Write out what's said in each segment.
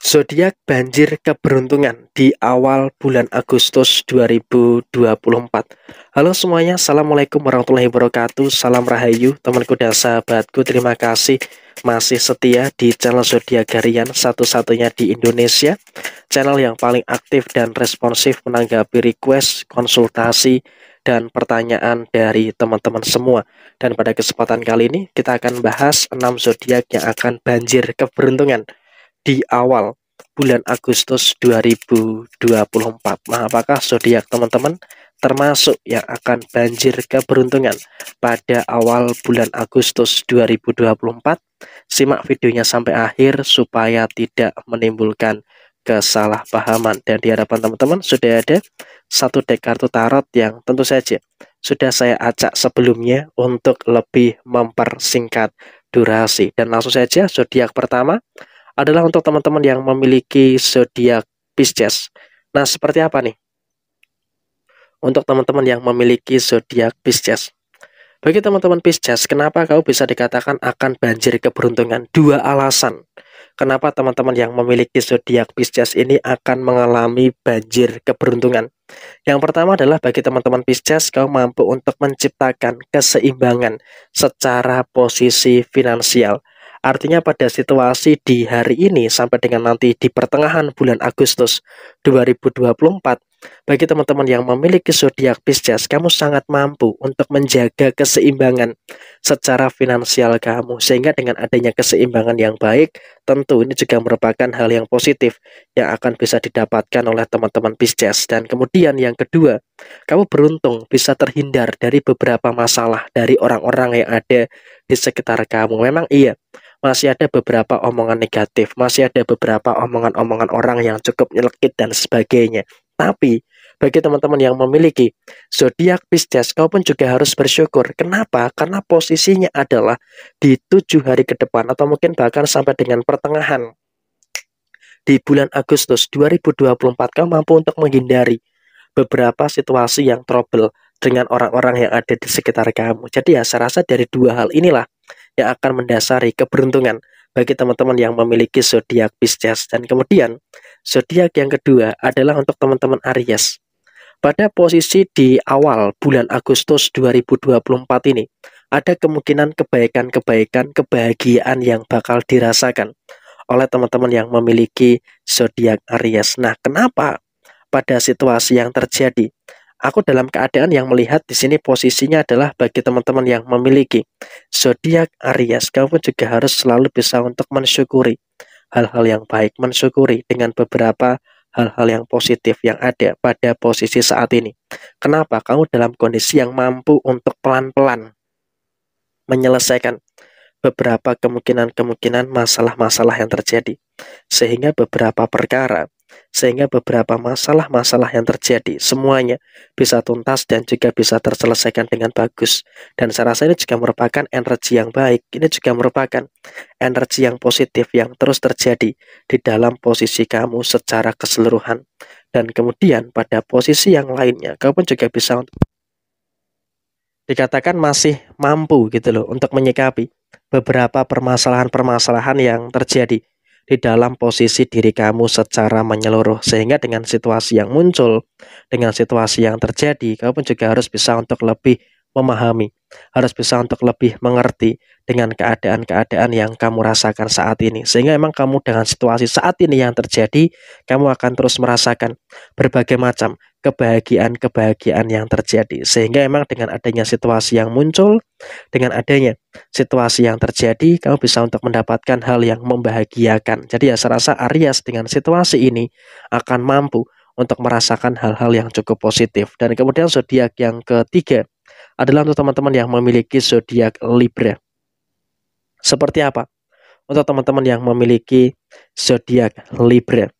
Zodiak Banjir Keberuntungan di awal bulan Agustus 2024. Halo semuanya, Assalamualaikum warahmatullahi wabarakatuh. Salam Rahayu, temanku dan sahabatku. Terima kasih masih setia di channel Zodiak Garian satu-satunya di Indonesia. Channel yang paling aktif dan responsif menanggapi request, konsultasi, dan pertanyaan dari teman-teman semua. Dan pada kesempatan kali ini kita akan bahas 6 zodiak yang akan banjir keberuntungan di awal bulan Agustus 2024. Nah, apakah zodiak teman-teman termasuk yang akan banjir keberuntungan pada awal bulan Agustus 2024? Simak videonya sampai akhir supaya tidak menimbulkan kesalahpahaman dan di hadapan teman-teman sudah ada satu dek kartu tarot yang tentu saja sudah saya acak sebelumnya untuk lebih mempersingkat durasi dan langsung saja zodiak pertama adalah untuk teman-teman yang memiliki zodiak Pisces. Nah, seperti apa nih? Untuk teman-teman yang memiliki zodiak Pisces. Bagi teman-teman Pisces, kenapa kau bisa dikatakan akan banjir keberuntungan? Dua alasan. Kenapa teman-teman yang memiliki zodiak Pisces ini akan mengalami banjir keberuntungan? Yang pertama adalah bagi teman-teman Pisces, kau mampu untuk menciptakan keseimbangan secara posisi finansial. Artinya pada situasi di hari ini sampai dengan nanti di pertengahan bulan Agustus 2024, bagi teman-teman yang memiliki zodiak Pisces, kamu sangat mampu untuk menjaga keseimbangan secara finansial kamu. Sehingga dengan adanya keseimbangan yang baik, tentu ini juga merupakan hal yang positif yang akan bisa didapatkan oleh teman-teman Pisces. Dan kemudian yang kedua, kamu beruntung bisa terhindar dari beberapa masalah dari orang-orang yang ada di sekitar kamu. Memang iya, masih ada beberapa omongan negatif, masih ada beberapa omongan-omongan orang yang cukup nyelekit dan sebagainya. Tapi bagi teman-teman yang memiliki zodiak Pisces, kau pun juga harus bersyukur. Kenapa? Karena posisinya adalah di tujuh hari ke depan atau mungkin bahkan sampai dengan pertengahan di bulan Agustus 2024 kau mampu untuk menghindari beberapa situasi yang trouble dengan orang-orang yang ada di sekitar kamu. Jadi ya saya rasa dari dua hal inilah yang akan mendasari keberuntungan bagi teman-teman yang memiliki zodiak Pisces. Dan kemudian zodiak yang kedua adalah untuk teman-teman Aries. Pada posisi di awal bulan Agustus 2024 ini, ada kemungkinan kebaikan-kebaikan kebahagiaan yang bakal dirasakan oleh teman-teman yang memiliki zodiak Aries. Nah, kenapa pada situasi yang terjadi? Aku dalam keadaan yang melihat di sini posisinya adalah bagi teman-teman yang memiliki zodiak Aries, kamu juga harus selalu bisa untuk mensyukuri hal-hal yang baik, mensyukuri dengan beberapa hal-hal yang positif yang ada pada posisi saat ini. Kenapa? Kamu dalam kondisi yang mampu untuk pelan-pelan menyelesaikan beberapa kemungkinan-kemungkinan masalah-masalah yang terjadi. Sehingga beberapa perkara sehingga beberapa masalah-masalah yang terjadi semuanya bisa tuntas dan juga bisa terselesaikan dengan bagus. Dan saya rasa ini juga merupakan energi yang baik. Ini juga merupakan energi yang positif yang terus terjadi di dalam posisi kamu secara keseluruhan. Dan kemudian pada posisi yang lainnya, kamu pun juga bisa untuk dikatakan masih mampu gitu loh untuk menyikapi beberapa permasalahan-permasalahan yang terjadi di dalam posisi diri kamu secara menyeluruh sehingga dengan situasi yang muncul dengan situasi yang terjadi kamu juga harus bisa untuk lebih memahami harus bisa untuk lebih mengerti dengan keadaan-keadaan yang kamu rasakan saat ini. Sehingga emang kamu dengan situasi saat ini yang terjadi, kamu akan terus merasakan berbagai macam kebahagiaan-kebahagiaan yang terjadi. Sehingga emang dengan adanya situasi yang muncul, dengan adanya situasi yang terjadi, kamu bisa untuk mendapatkan hal yang membahagiakan. Jadi ya saya rasa Aries dengan situasi ini akan mampu untuk merasakan hal-hal yang cukup positif. Dan kemudian zodiak yang ketiga adalah untuk teman-teman yang memiliki zodiak Libra. Seperti apa? Untuk teman-teman yang memiliki zodiak Libra.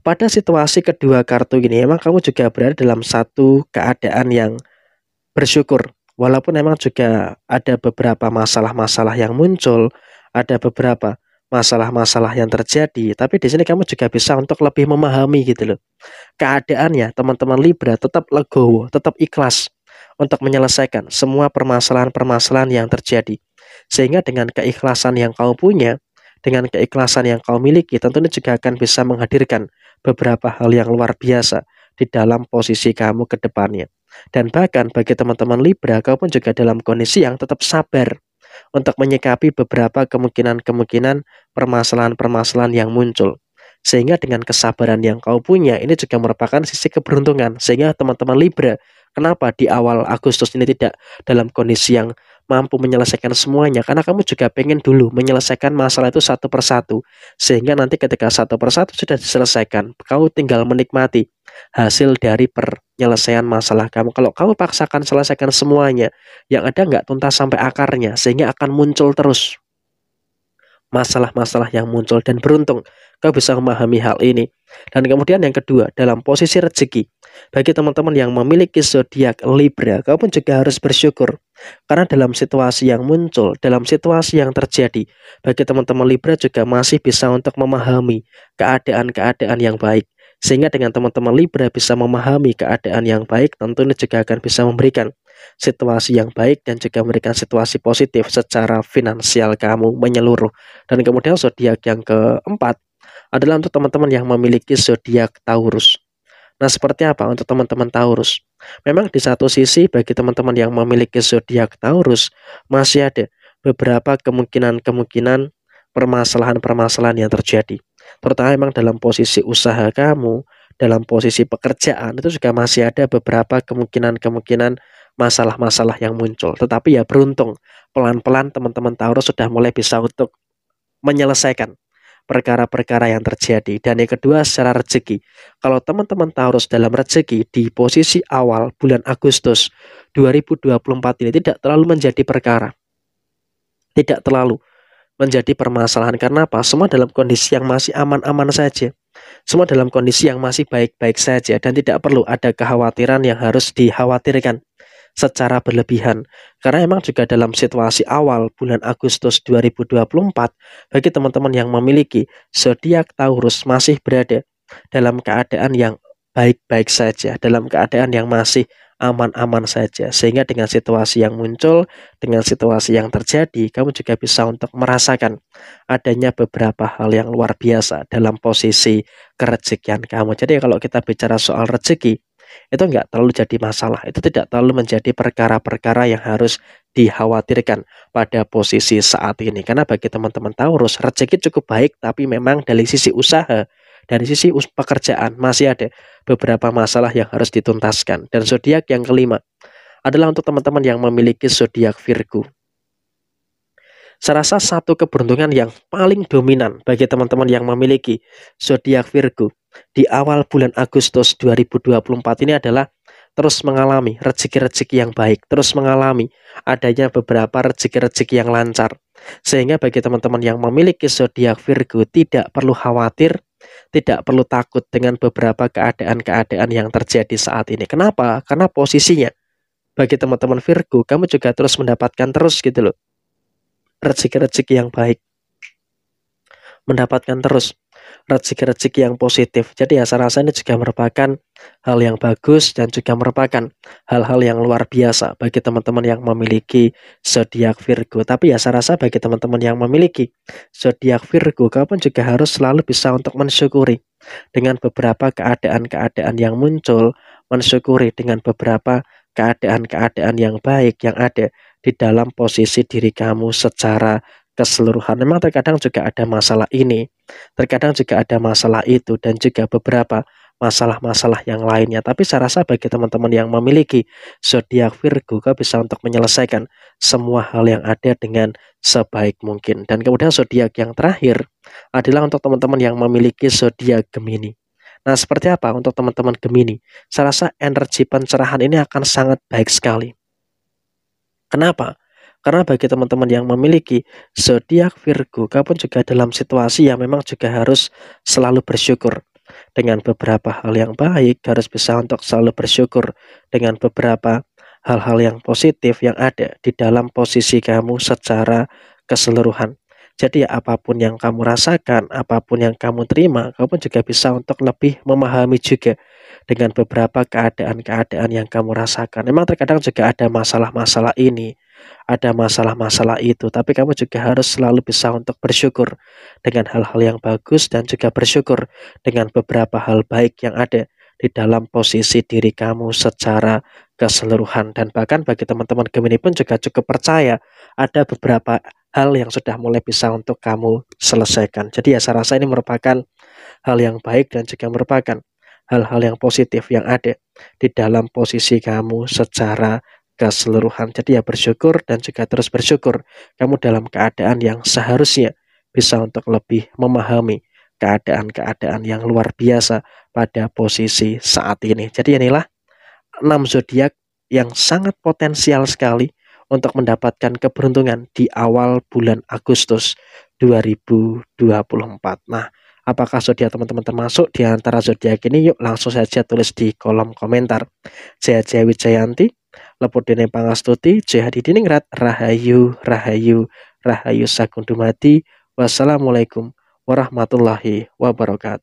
Pada situasi kedua kartu ini, emang kamu juga berada dalam satu keadaan yang bersyukur. Walaupun emang juga ada beberapa masalah-masalah yang muncul, ada beberapa masalah-masalah yang terjadi, tapi di sini kamu juga bisa untuk lebih memahami gitu loh. Keadaannya teman-teman Libra tetap legowo, tetap ikhlas untuk menyelesaikan semua permasalahan-permasalahan yang terjadi. Sehingga dengan keikhlasan yang kau punya, dengan keikhlasan yang kau miliki, tentunya juga akan bisa menghadirkan beberapa hal yang luar biasa di dalam posisi kamu ke depannya. Dan bahkan bagi teman-teman Libra, kau pun juga dalam kondisi yang tetap sabar untuk menyikapi beberapa kemungkinan-kemungkinan permasalahan-permasalahan yang muncul. Sehingga dengan kesabaran yang kau punya, ini juga merupakan sisi keberuntungan. Sehingga teman-teman Libra Kenapa di awal Agustus ini tidak dalam kondisi yang mampu menyelesaikan semuanya karena kamu juga pengen dulu menyelesaikan masalah itu satu persatu sehingga nanti ketika satu persatu sudah diselesaikan kau tinggal menikmati hasil dari penyelesaian masalah kamu kalau kamu paksakan selesaikan semuanya yang ada nggak tuntas sampai akarnya sehingga akan muncul terus masalah-masalah yang muncul dan beruntung kau bisa memahami hal ini dan kemudian yang kedua dalam posisi rezeki bagi teman-teman yang memiliki zodiak Libra, kamu juga harus bersyukur karena dalam situasi yang muncul, dalam situasi yang terjadi, bagi teman-teman Libra juga masih bisa untuk memahami keadaan-keadaan yang baik. Sehingga dengan teman-teman Libra bisa memahami keadaan yang baik, tentu ini juga akan bisa memberikan situasi yang baik dan juga memberikan situasi positif secara finansial kamu menyeluruh. Dan kemudian zodiak yang keempat adalah untuk teman-teman yang memiliki zodiak Taurus. Nah, seperti apa untuk teman-teman Taurus? Memang di satu sisi bagi teman-teman yang memiliki zodiak Taurus masih ada beberapa kemungkinan-kemungkinan permasalahan-permasalahan yang terjadi. Terutama memang dalam posisi usaha kamu, dalam posisi pekerjaan itu juga masih ada beberapa kemungkinan-kemungkinan masalah-masalah yang muncul. Tetapi ya beruntung, pelan-pelan teman-teman Taurus sudah mulai bisa untuk menyelesaikan perkara-perkara yang terjadi. Dan yang kedua secara rezeki. Kalau teman-teman Taurus dalam rezeki di posisi awal bulan Agustus 2024 ini tidak terlalu menjadi perkara. Tidak terlalu menjadi permasalahan karena apa? Semua dalam kondisi yang masih aman-aman saja. Semua dalam kondisi yang masih baik-baik saja dan tidak perlu ada kekhawatiran yang harus dikhawatirkan secara berlebihan. Karena emang juga dalam situasi awal bulan Agustus 2024, bagi teman-teman yang memiliki zodiak Taurus masih berada dalam keadaan yang baik-baik saja, dalam keadaan yang masih aman-aman saja. Sehingga dengan situasi yang muncul, dengan situasi yang terjadi, kamu juga bisa untuk merasakan adanya beberapa hal yang luar biasa dalam posisi kerejekian kamu. Jadi kalau kita bicara soal rezeki, itu enggak terlalu jadi masalah. Itu tidak terlalu menjadi perkara-perkara yang harus dikhawatirkan pada posisi saat ini. Karena bagi teman-teman Taurus, rezeki cukup baik, tapi memang dari sisi usaha, dari sisi us pekerjaan masih ada beberapa masalah yang harus dituntaskan. Dan zodiak yang kelima adalah untuk teman-teman yang memiliki zodiak Virgo. Saya rasa satu keberuntungan yang paling dominan bagi teman-teman yang memiliki zodiak Virgo di awal bulan Agustus 2024 ini adalah terus mengalami rezeki-rezeki yang baik, terus mengalami adanya beberapa rezeki-rezeki yang lancar. Sehingga bagi teman-teman yang memiliki zodiak Virgo tidak perlu khawatir tidak perlu takut dengan beberapa keadaan-keadaan yang terjadi saat ini. Kenapa? Karena posisinya bagi teman-teman Virgo, kamu juga terus mendapatkan terus gitu loh rezeki-rezeki yang baik. Mendapatkan terus rezeki-rezeki yang positif. Jadi ya saya rasa ini juga merupakan hal yang bagus dan juga merupakan hal-hal yang luar biasa bagi teman-teman yang memiliki zodiak Virgo. Tapi ya saya rasa bagi teman-teman yang memiliki zodiak Virgo, pun juga harus selalu bisa untuk mensyukuri dengan beberapa keadaan-keadaan yang muncul, mensyukuri dengan beberapa keadaan-keadaan yang baik yang ada di dalam posisi diri kamu secara keseluruhan. Memang terkadang juga ada masalah ini, terkadang juga ada masalah itu, dan juga beberapa masalah-masalah yang lainnya. Tapi saya rasa bagi teman-teman yang memiliki zodiak Virgo, kau bisa untuk menyelesaikan semua hal yang ada dengan sebaik mungkin. Dan kemudian zodiak yang terakhir adalah untuk teman-teman yang memiliki zodiak Gemini. Nah, seperti apa untuk teman-teman Gemini? Saya rasa energi pencerahan ini akan sangat baik sekali. Kenapa? Karena bagi teman-teman yang memiliki zodiak Virgo, kapan juga dalam situasi yang memang juga harus selalu bersyukur dengan beberapa hal yang baik, harus bisa untuk selalu bersyukur dengan beberapa hal-hal yang positif yang ada di dalam posisi kamu secara keseluruhan. Jadi ya apapun yang kamu rasakan, apapun yang kamu terima, kamu juga bisa untuk lebih memahami juga dengan beberapa keadaan-keadaan yang kamu rasakan. Memang terkadang juga ada masalah-masalah ini, ada masalah-masalah itu, tapi kamu juga harus selalu bisa untuk bersyukur dengan hal-hal yang bagus dan juga bersyukur dengan beberapa hal baik yang ada di dalam posisi diri kamu secara keseluruhan dan bahkan bagi teman-teman Gemini pun juga cukup percaya ada beberapa hal yang sudah mulai bisa untuk kamu selesaikan. Jadi ya saya rasa ini merupakan hal yang baik dan juga merupakan hal-hal yang positif yang ada di dalam posisi kamu secara keseluruhan. Jadi ya bersyukur dan juga terus bersyukur kamu dalam keadaan yang seharusnya bisa untuk lebih memahami keadaan-keadaan yang luar biasa pada posisi saat ini. Jadi inilah 6 zodiak yang sangat potensial sekali untuk mendapatkan keberuntungan di awal bulan Agustus 2024. Nah, apakah zodiak teman-teman termasuk di antara zodiak ini? Yuk langsung saja tulis di kolom komentar. Jaya Jaya Wijayanti, Lepudene Pangastuti, Jaya Didiningrat, Rahayu, Rahayu, Rahayu Sakundumati. Wassalamualaikum warahmatullahi wabarakatuh.